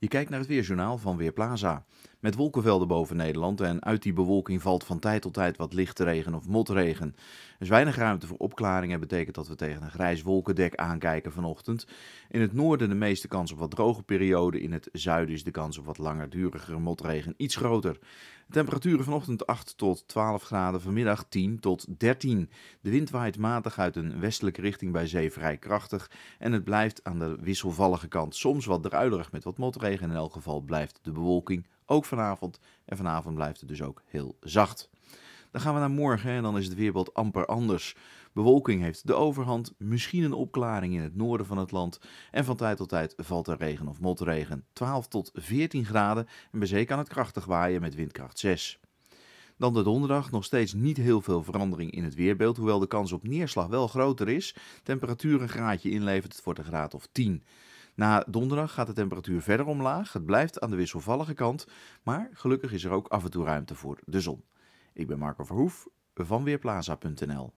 Je kijkt naar het weerjournaal van Weerplaza. Met wolkenvelden boven Nederland en uit die bewolking valt van tijd tot tijd wat lichte regen of motregen. Er is weinig ruimte voor opklaringen, betekent dat we tegen een grijs wolkendek aankijken vanochtend. In het noorden de meeste kans op wat droge perioden, in het zuiden is de kans op wat langerdurigere motregen iets groter. temperaturen vanochtend 8 tot 12 graden, vanmiddag 10 tot 13. De wind waait matig uit een westelijke richting bij zee vrij krachtig en het blijft aan de wisselvallige kant soms wat druilerig met wat motregen regen. in elk geval blijft de bewolking ook vanavond. En vanavond blijft het dus ook heel zacht. Dan gaan we naar morgen en dan is het weerbeeld amper anders. Bewolking heeft de overhand, misschien een opklaring in het noorden van het land. En van tijd tot tijd valt er regen of motregen. 12 tot 14 graden en bij zee kan het krachtig waaien met windkracht 6. Dan de donderdag nog steeds niet heel veel verandering in het weerbeeld, hoewel de kans op neerslag wel groter is. Temperatuur een graadje inlevert, het wordt een graad of 10. Na donderdag gaat de temperatuur verder omlaag. Het blijft aan de wisselvallige kant, maar gelukkig is er ook af en toe ruimte voor de zon. Ik ben Marco Verhoef van Weerplaza.nl.